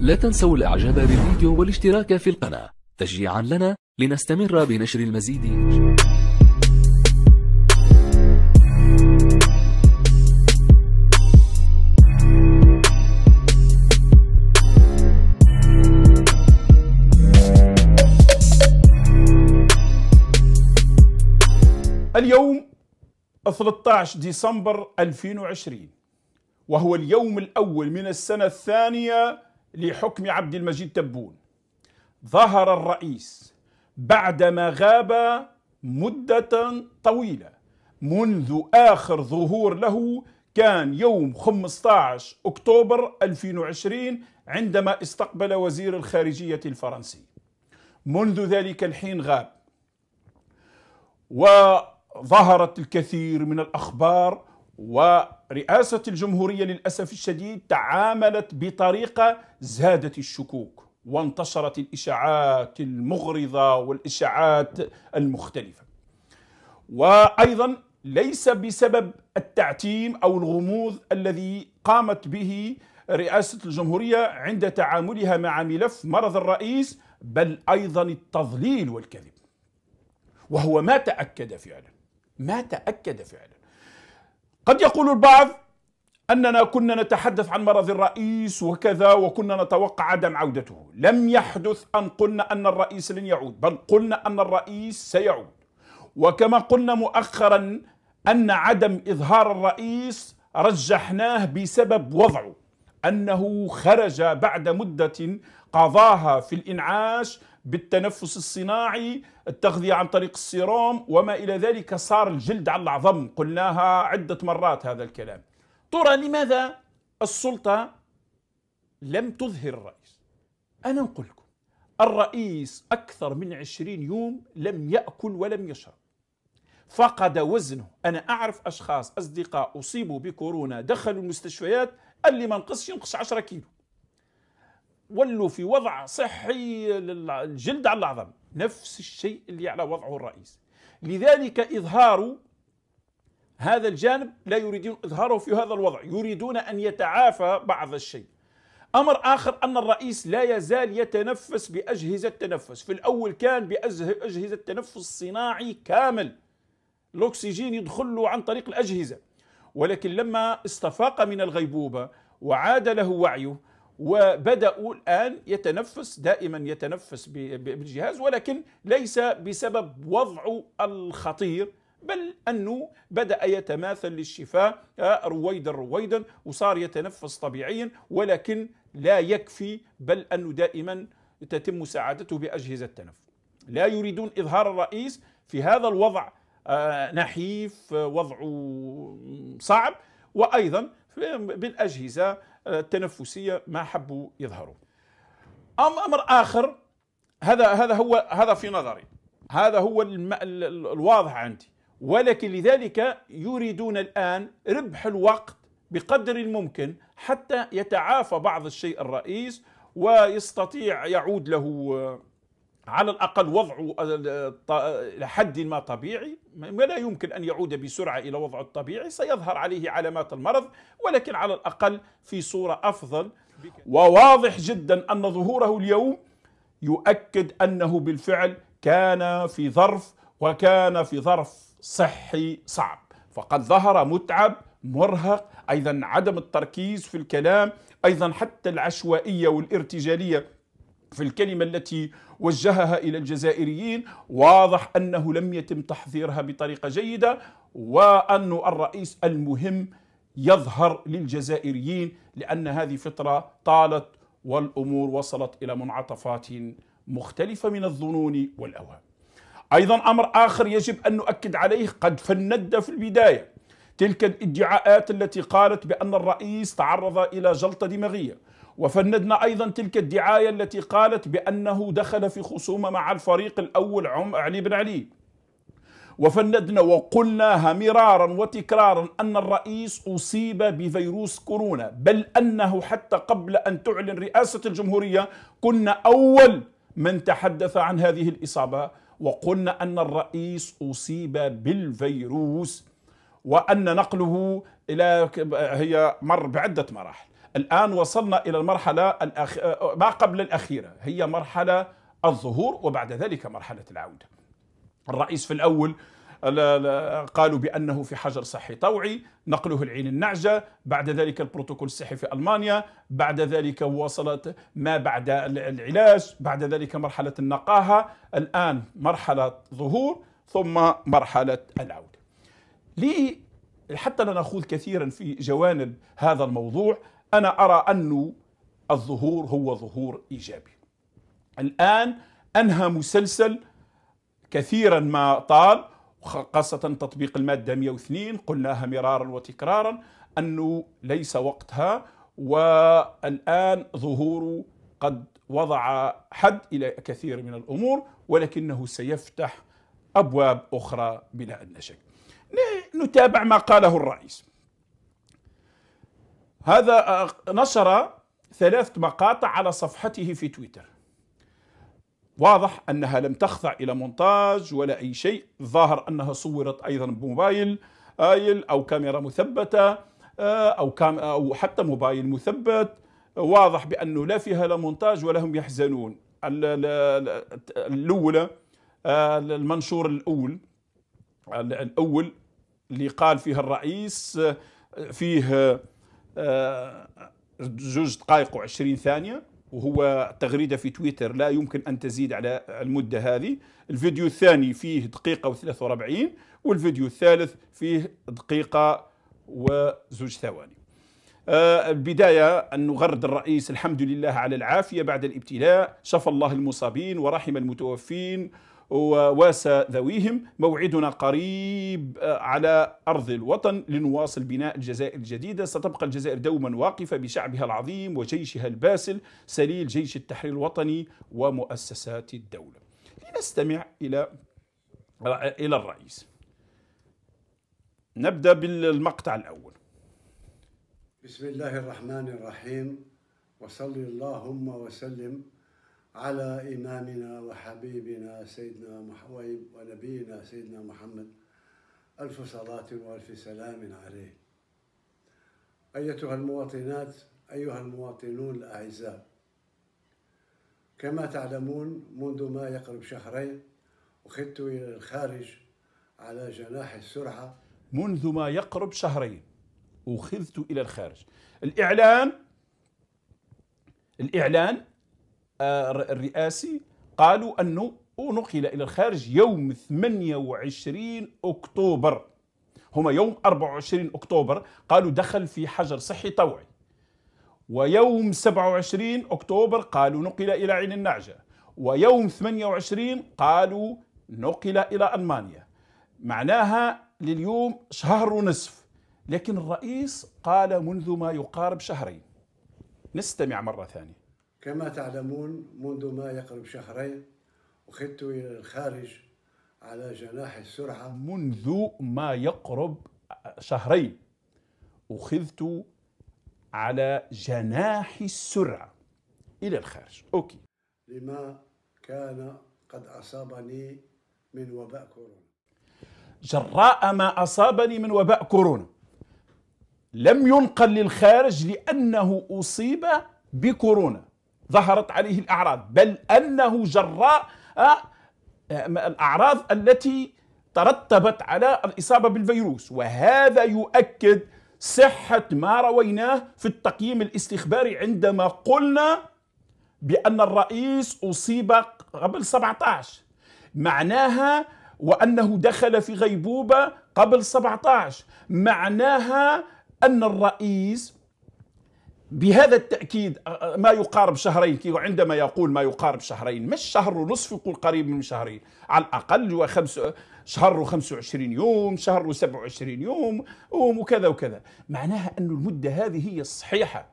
لا تنسوا الإعجاب بالفيديو والاشتراك في القناة تشجيعا لنا لنستمر بنشر المزيد اليوم 13 ديسمبر 2020 وهو اليوم الأول من السنة الثانية لحكم عبد المجيد تبون ظهر الرئيس بعدما غاب مدة طويلة منذ آخر ظهور له كان يوم 15 أكتوبر 2020 عندما استقبل وزير الخارجية الفرنسي منذ ذلك الحين غاب وظهرت الكثير من الأخبار ورئاسة الجمهورية للأسف الشديد تعاملت بطريقة زادت الشكوك وانتشرت الإشاعات المغرضة والإشاعات المختلفة وأيضا ليس بسبب التعتيم أو الغموض الذي قامت به رئاسة الجمهورية عند تعاملها مع ملف مرض الرئيس بل أيضا التضليل والكذب وهو ما تأكد فعلا ما تأكد فعلا قد يقول البعض أننا كنا نتحدث عن مرض الرئيس وكذا وكنا نتوقع عدم عودته لم يحدث أن قلنا أن الرئيس لن يعود بل قلنا أن الرئيس سيعود وكما قلنا مؤخرا أن عدم إظهار الرئيس رجحناه بسبب وضعه أنه خرج بعد مدة قضاها في الإنعاش بالتنفس الصناعي التغذية عن طريق السيروم وما إلى ذلك صار الجلد على العظم قلناها عدة مرات هذا الكلام ترى لماذا السلطة لم تظهر الرئيس أنا نقول لكم الرئيس أكثر من عشرين يوم لم يأكل ولم يشرب فقد وزنه أنا أعرف أشخاص أصدقاء أصيبوا بكورونا دخلوا المستشفيات قال لي ما نقصش ينقص 10 كيلو ولوا في وضع صحي للجلد على العظم نفس الشيء اللي على وضعه الرئيس لذلك إظهار هذا الجانب لا يريدون إظهاره في هذا الوضع يريدون أن يتعافى بعض الشيء أمر آخر أن الرئيس لا يزال يتنفس بأجهزة تنفس في الأول كان بأجهزة تنفس صناعي كامل الأكسجين يدخل له عن طريق الأجهزة ولكن لما استفاق من الغيبوبة وعاد له وعيه وبداوا الان يتنفس دائما يتنفس بالجهاز ولكن ليس بسبب وضعه الخطير بل انه بدا يتماثل للشفاء آه، رويدا رويدا وصار يتنفس طبيعيا ولكن لا يكفي بل انه دائما تتم مساعدته باجهزه التنفس. لا يريدون اظهار الرئيس في هذا الوضع آه، نحيف آه، وضعه صعب وايضا بالاجهزه التنفسيه ما حبوا يظهروا أم امر اخر هذا هذا هو هذا في نظري هذا هو الواضح عندي ولكن لذلك يريدون الان ربح الوقت بقدر الممكن حتى يتعافى بعض الشيء الرئيس ويستطيع يعود له على الأقل وضعه آه، إلى حد ما طبيعي ولا يمكن أن يعود بسرعة إلى وضعه الطبيعي سيظهر عليه علامات المرض ولكن على الأقل في صورة أفضل وواضح جدا أن ظهوره اليوم يؤكد أنه بالفعل كان في ظرف وكان في ظرف صحي صعب فقد ظهر متعب مرهق أيضا عدم التركيز في الكلام أيضا حتى العشوائية والارتجالية في الكلمة التي وجهها إلى الجزائريين واضح أنه لم يتم تحضيرها بطريقة جيدة وأن الرئيس المهم يظهر للجزائريين لأن هذه فترة طالت والأمور وصلت إلى منعطفات مختلفة من الظنون والأوهام أيضا أمر آخر يجب أن نؤكد عليه قد فند في البداية تلك الادعاءات التي قالت بأن الرئيس تعرض إلى جلطة دماغية وفندنا أيضا تلك الدعاية التي قالت بأنه دخل في خصومة مع الفريق الأول عم علي بن علي وفندنا وقلناها مرارا وتكرارا أن الرئيس أصيب بفيروس كورونا بل أنه حتى قبل أن تعلن رئاسة الجمهورية كنا أول من تحدث عن هذه الإصابة وقلنا أن الرئيس أصيب بالفيروس وأن نقله إلى هي مر بعدة مراحل الآن وصلنا إلى المرحلة الأخ... آه، ما قبل الأخيرة هي مرحلة الظهور وبعد ذلك مرحلة العودة الرئيس في الأول قالوا بأنه في حجر صحي طوعي نقله العين النعجة بعد ذلك البروتوكول الصحي في ألمانيا بعد ذلك وصلت ما بعد العلاج بعد ذلك مرحلة النقاهة الآن مرحلة ظهور ثم مرحلة العودة لي حتى لا نخوض كثيرا في جوانب هذا الموضوع أنا أرى أن الظهور هو ظهور إيجابي الآن أنهى مسلسل كثيرا ما طال خاصة تطبيق المادة 102 قلناها مرارا وتكرارا أنه ليس وقتها والآن ظهوره قد وضع حد إلى كثير من الأمور ولكنه سيفتح أبواب أخرى بلا أن شك نتابع ما قاله الرئيس هذا آه، نشر ثلاث مقاطع على صفحته في تويتر واضح أنها لم تخضع إلى مونتاج ولا أي شيء ظاهر أنها صورت أيضا بموبايل آيل أو كاميرا مثبتة آه، أو, كام أو حتى موبايل مثبت واضح بأنه لا فيها لا مونتاج ولا هم يحزنون الأولى آه، المنشور الأول الأول اللي قال فيه الرئيس فيه آه، زوج دقائق و20 ثانيه وهو تغريدة في تويتر لا يمكن أن تزيد على المدة هذه الفيديو الثاني فيه دقيقة و43 والفيديو الثالث فيه دقيقة وزوج ثواني آه البداية أن نغرد الرئيس الحمد لله على العافية بعد الابتلاء شفى الله المصابين ورحم المتوفين وواسى ذويهم موعدنا قريب آه، على أرض الوطن لنواصل بناء الجزائر الجديدة ستبقى الجزائر دوما واقفة بشعبها العظيم وجيشها الباسل سليل جيش التحرير الوطني ومؤسسات الدولة لنستمع إلى آه، إلى الرئيس نبدأ بالمقطع الأول بسم الله الرحمن الرحيم وصلي اللهم وسلم على إمامنا وحبيبنا سيدنا محويب ونبينا سيدنا محمد ألف صلاة وألف سلام عليه أيتها المواطنات أيها المواطنون الأعزاء كما تعلمون منذ ما يقرب شهرين أخذت إلى الخارج على جناح السرعة منذ ما يقرب شهرين أخذت إلى الخارج الإعلان الإعلان آه، الرئاسي قالوا أنه ونقل إلى الخارج يوم 28 أكتوبر هما يوم 24 أكتوبر قالوا دخل في حجر صحي طوعي ويوم 27 أكتوبر قالوا نقل إلى عين النعجة ويوم 28 قالوا نقل إلى ألمانيا معناها لليوم شهر ونصف لكن الرئيس قال منذ ما يقارب شهرين نستمع مرة ثانية كما تعلمون منذ ما يقرب شهرين أخذت إلى الخارج على جناح السرعة منذ ما يقرب شهرين أخذت على جناح السرعة إلى الخارج أوكي لما كان قد أصابني من وباء كورونا جراء ما أصابني من وباء كورونا لم ينقل للخارج لأنه أصيب بكورونا ظهرت عليه الأعراض بل أنه جراء آه، الأعراض التي ترتبت على الإصابة بالفيروس وهذا يؤكد صحة ما رويناه في التقييم الاستخباري عندما قلنا بأن الرئيس أصيب قبل 17 معناها وأنه دخل في غيبوبة قبل 17 معناها أن الرئيس بهذا التأكيد ما يقارب شهرين عندما يقول ما يقارب شهرين مش شهر ونصف يقول قريب من شهرين على الأقل وخمس شهر و25 يوم شهر و27 يوم وكذا وكذا معناها أن المدة هذه هي الصحيحة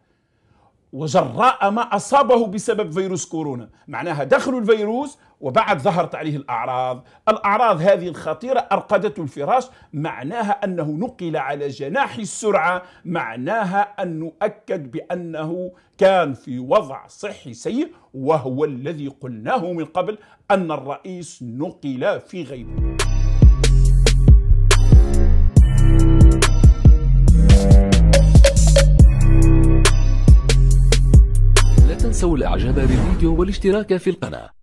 وجراء ما أصابه بسبب فيروس كورونا معناها دخلوا الفيروس وبعد ظهرت عليه الأعراض الأعراض هذه الخطيرة أرقدته الفراش معناها أنه نقل على جناح السرعة معناها أن نؤكد بأنه كان في وضع صحي سيء وهو الذي قلناه من قبل أن الرئيس نقل في غيبوبة لا تنسوا الإعجاب بالفيديو والاشتراك في القناة